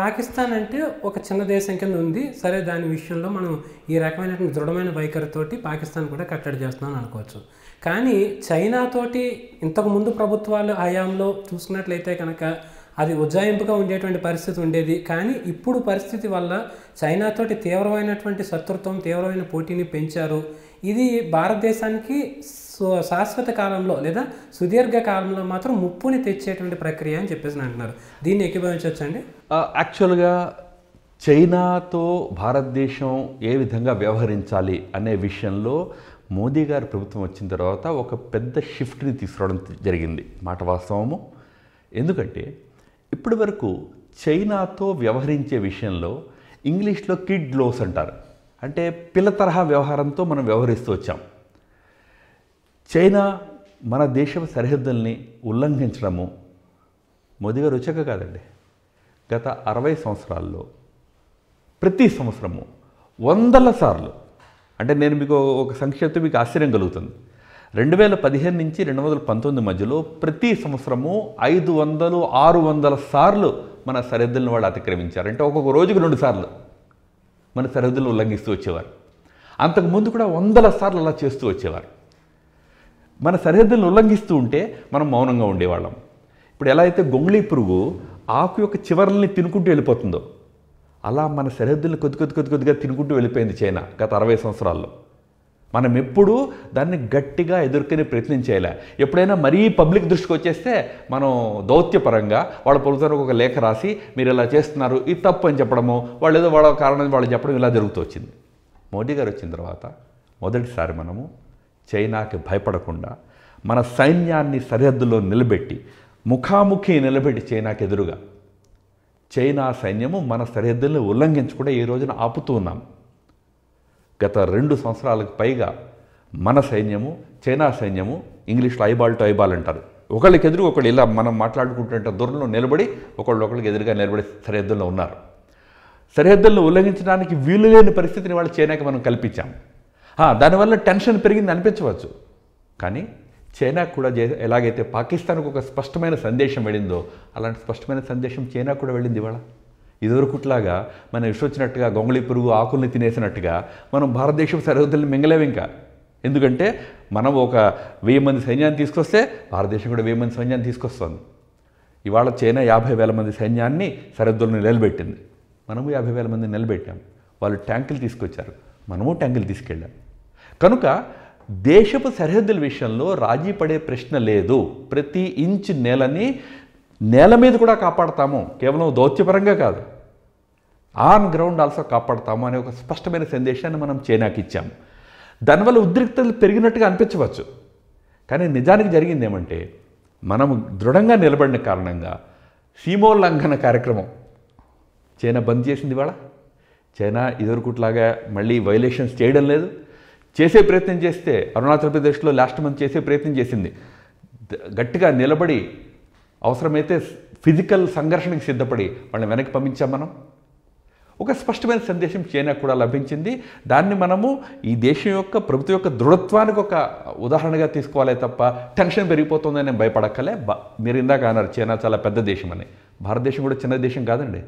పాకిస్తాన్ అంటే ఒక చిన్న దేశం కింద ఉంది సరే దాని విషయంలో మనం ఈ రకమైనటువంటి దృఢమైన వైఖరితోటి పాకిస్తాన్ కూడా కట్టడి చేస్తున్నాం అనుకోవచ్చు కానీ చైనాతోటి ఇంతకుముందు ప్రభుత్వాలు హయాంలో చూసుకున్నట్లయితే కనుక అది ఉజ్జాయింపుగా ఉండేటువంటి పరిస్థితి ఉండేది కానీ ఇప్పుడు పరిస్థితి వల్ల చైనాతోటి తీవ్రమైనటువంటి శత్రుత్వం తీవ్రమైన పోటీని పెంచారు ఇది భారతదేశానికి శాశ్వత కాలంలో లేదా సుదీర్ఘ కాలంలో మాత్రం ముప్పుని తెచ్చేటువంటి ప్రక్రియ అని చెప్పేసి అంటున్నారు దీన్ని ఏకీభవించవచ్చండి యాక్చువల్గా చైనాతో భారతదేశం ఏ విధంగా వ్యవహరించాలి అనే విషయంలో మోదీ గారి ప్రభుత్వం వచ్చిన తర్వాత ఒక పెద్ద షిఫ్ట్ని తీసుకురావడం జరిగింది మాట వాస్తవము ఎందుకంటే ఇప్పటి వరకు చైనాతో వ్యవహరించే విషయంలో ఇంగ్లీష్లో కిడ్ లోస్ అంటారు అంటే పిల్ల తరహా వ్యవహారంతో మనం వ్యవహరిస్తూ వచ్చాం చైనా మన దేశ సరిహద్దుల్ని ఉల్లంఘించడము మోదీ గారు వచ్చాక కాదండి గత అరవై సంవత్సరాల్లో ప్రతి సంవత్సరము వందల సార్లు అంటే నేను మీకు ఒక సంక్షిప్త మీకు ఆశ్చర్యం కలుగుతుంది రెండు వేల పదిహేను నుంచి రెండు వందల పంతొమ్మిది మధ్యలో ప్రతి సంవత్సరము ఐదు వందలు ఆరు వందల సార్లు మన సరిహద్దులను వాళ్ళు అతిక్రమించారు అంటే ఒక్కొక్క రోజుకు రెండు సార్లు మన సరిహద్దులు ఉల్లంఘిస్తూ వచ్చేవారు అంతకుముందు కూడా వందల సార్లు అలా చేస్తూ వచ్చేవారు మన సరిహద్దులను ఉల్లంఘిస్తూ ఉంటే మనం మౌనంగా ఉండేవాళ్ళం ఇప్పుడు ఎలా అయితే గొంగళీ పురుగు ఆకు యొక్క చివరల్ని తినుకుంటూ వెళ్ళిపోతుందో అలా మన సరిహద్దులను కొద్ది కొద్ది కొద్ది కొద్దిగా తినుకుంటూ వెళ్ళిపోయింది చైనా గత అరవై సంవత్సరాల్లో మనం ఎప్పుడూ దాన్ని గట్టిగా ఎదుర్కొని ప్రయత్నం చేయలే ఎప్పుడైనా మరీ పబ్లిక్ దృష్టికి వచ్చేస్తే మనం దౌత్యపరంగా వాళ్ళ ప్రభుత్వానికి ఒక లేఖ రాసి మీరు ఇలా చేస్తున్నారు ఇది తప్పు అని చెప్పడము వాళ్ళు ఏదో వాళ్ళ కారణం వాళ్ళు చెప్పడం ఇలా జరుగుతూ వచ్చింది మోదీ గారు వచ్చిన తర్వాత మొదటిసారి మనము చైనాకి భయపడకుండా మన సైన్యాన్ని సరిహద్దులో నిలబెట్టి ముఖాముఖి నిలబెట్టి చైనాకి ఎదురుగా చైనా సైన్యము మన సరిహద్దుల్ని ఉల్లంఘించకుండా ఈ రోజున ఆపుతూ ఉన్నాం గత రెండు సంవత్సరాలకు పైగా మన సైన్యము చైనా సైన్యము ఇంగ్లీష్లో ఐబాల్ టు ఐబాల్ అంటారు ఒకళ్ళకి ఎదురు ఒకళ్ళు ఇలా మనం మాట్లాడుకుంటుంటే దూరంలో నిలబడి ఒకళ్ళు ఒకళ్ళకి ఎదురుగా నిలబడి సరిహద్దుల్లో ఉన్నారు సరిహద్దులను ఉల్లంఘించడానికి వీలు లేని పరిస్థితిని వాళ్ళు చైనాకి మనం కల్పించాం దానివల్ల టెన్షన్ పెరిగింది అనిపించవచ్చు కానీ చైనా కూడా ఎలాగైతే పాకిస్తాన్కు ఒక స్పష్టమైన సందేశం వెళ్ళిందో అలాంటి స్పష్టమైన సందేశం చైనా కూడా వెళ్ళింది ఇవాళ ఇదివరకుట్లాగా మనం ఇష్టొచ్చినట్టుగా గొంగళి పురుగు ఆకుల్ని తినేసినట్టుగా మనం భారతదేశం సరిహద్దులను మింగలేము ఇంకా ఎందుకంటే మనం ఒక వెయ్యి మంది సైన్యాన్ని తీసుకొస్తే భారతదేశం కూడా వెయ్యి మంది సైన్యాన్ని తీసుకొస్తుంది ఇవాళ చైనా యాభై వేల మంది సైన్యాన్ని సరిహద్దులను నిలబెట్టింది మనము యాభై వేల మంది నిలబెట్టాం వాళ్ళు ట్యాంకులు తీసుకొచ్చారు మనము ట్యాంకులు తీసుకెళ్ళాం కనుక దేశపు సరిహద్దుల విషయంలో రాజీ పడే ప్రశ్న లేదు ప్రతి ఇంచు నేలని నేల మీద కూడా కాపాడతాము కేవలం దౌత్యపరంగా కాదు ఆన్ గ్రౌండ్ ఆల్సో కాపాడతాము అనే ఒక స్పష్టమైన సందేశాన్ని మనం చైనాకి ఇచ్చాం దానివల్ల ఉద్రిక్తలు పెరిగినట్టుగా అనిపించవచ్చు కానీ నిజానికి జరిగింది ఏమంటే మనం దృఢంగా నిలబడిన కారణంగా సీమోల్లంఘన కార్యక్రమం చైనా బంద్ చేసింది ఇవాళ చైనా ఇదివరకుట్లాగా మళ్ళీ వైలేషన్స్ చేయడం లేదు చేసే ప్రయత్నం చేస్తే అరుణాచల్ ప్రదేశ్లో లాస్ట్ మంత్ చేసే ప్రయత్నం చేసింది గట్టిగా నిలబడి అవసరమైతే ఫిజికల్ సంఘర్షణకు సిద్ధపడి వాళ్ళని వెనక్కి పంపించాం మనం ఒక స్పష్టమైన సందేశం చైనా కూడా లభించింది దాన్ని మనము ఈ దేశం యొక్క ప్రభుత్వం యొక్క దృఢత్వానికి ఒక ఉదాహరణగా తీసుకోవాలి తప్ప టెన్షన్ పెరిగిపోతుందని నేను భయపడక్కలే మీరు ఇందాక అన్నారు చైనా చాలా పెద్ద దేశం అని భారతదేశం కూడా చిన్న దేశం కాదండి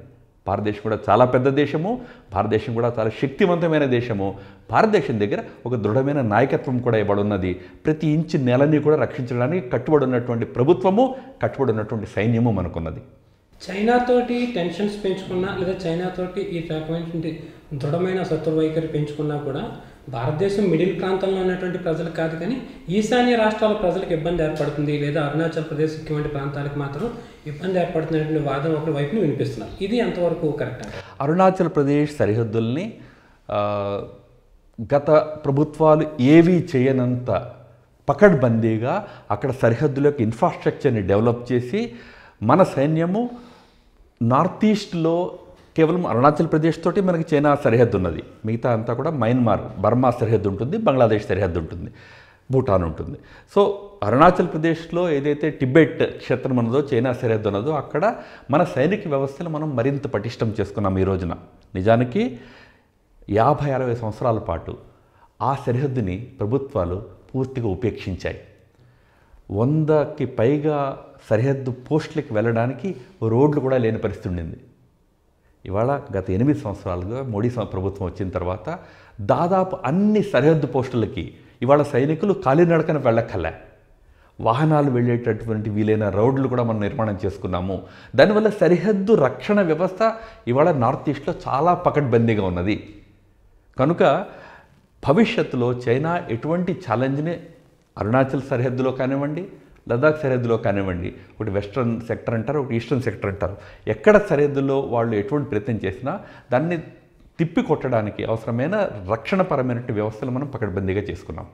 భారతదేశం కూడా చాలా పెద్ద దేశము భారతదేశం కూడా చాలా శక్తివంతమైన దేశము భారతదేశం దగ్గర ఒక దృఢమైన నాయకత్వం కూడా ఇవ్వడున్నది ప్రతి ఇంచు నెలని కూడా రక్షించడానికి కట్టుబడి ఉన్నటువంటి ప్రభుత్వము కట్టుబడి ఉన్నటువంటి సైన్యము మనకున్నది చైనాతోటి టెన్షన్స్ పెంచుకున్నా లేదా చైనాతోటి ఈ రకమైనటువంటి దృఢమైన శత్రు వైఖరి పెంచుకున్నా కూడా భారతదేశం మిడిల్ ప్రాంతంలో ఉన్నటువంటి ప్రజలు కాదు కానీ ఈశాన్య రాష్ట్రాల ప్రజలకు ఇబ్బంది ఏర్పడుతుంది లేదా అరుణాచల్ ప్రదేశ్ వంటి ప్రాంతాలకు మాత్రం ఇబ్బంది ఏర్పడుతున్నటువంటి వాదన ఒక వైపుని వినిపిస్తున్నారు ఇది ఎంతవరకు కరెక్ట్ అరుణాచల్ ప్రదేశ్ సరిహద్దుల్ని గత ప్రభుత్వాలు ఏవీ చేయనంత పకడ్బందీగా అక్కడ సరిహద్దులకు ఇన్ఫ్రాస్ట్రక్చర్ని డెవలప్ చేసి మన సైన్యము నార్త్ ఈస్ట్లో కేవలం అరుణాచల్ ప్రదేశ్ తోటి మనకి చైనా సరిహద్దు ఉన్నది మిగతా అంతా కూడా మయన్మార్ బర్మా సరిహద్దు ఉంటుంది బంగ్లాదేశ్ సరిహద్దు ఉంటుంది భూటాన్ ఉంటుంది సో అరుణాచల్ ప్రదేశ్లో ఏదైతే టిబెట్ క్షేత్రం ఉన్నదో చైనా సరిహద్దు ఉన్నదో అక్కడ మన సైనిక వ్యవస్థను మనం మరింత పటిష్టం చేసుకున్నాం ఈ రోజున నిజానికి యాభై అరవై సంవత్సరాల పాటు ఆ సరిహద్దుని ప్రభుత్వాలు పూర్తిగా ఉపేక్షించాయి వందకి పైగా సరిహద్దు పోస్టులకు వెళ్ళడానికి రోడ్లు కూడా లేని పరిస్థితి ఉండింది ఇవాళ గత ఎనిమిది సంవత్సరాలుగా మోడీ ప్రభుత్వం వచ్చిన తర్వాత దాదాపు అన్ని సరిహద్దు పోస్టులకి ఇవాళ సైనికులు కాలినడకన వెళ్ళక్కలే వాహనాలు వెళ్ళేటటువంటి వీలైన రోడ్లు కూడా మనం నిర్మాణం చేసుకున్నాము దానివల్ల సరిహద్దు రక్షణ వ్యవస్థ ఇవాళ నార్త్ ఈస్ట్లో చాలా పకడ్బందీగా ఉన్నది కనుక భవిష్యత్తులో చైనా ఎటువంటి ఛాలెంజ్ని అరుణాచల్ సరిహద్దులో కానివ్వండి లదాఖ్ సరిహద్దులో కానివ్వండి ఒకటి వెస్ట్రన్ సెక్టర్ అంటారు ఒకటి ఈస్టర్న్ సెక్టర్ అంటారు ఎక్కడ సరిహద్దులో వాళ్ళు ఎటువంటి ప్రయత్నం చేసినా దాన్ని తిప్పి కొట్టడానికి అవసరమైన రక్షణపరమైనటువంటి వ్యవస్థలు మనం పకడ్బందీగా చేసుకున్నాం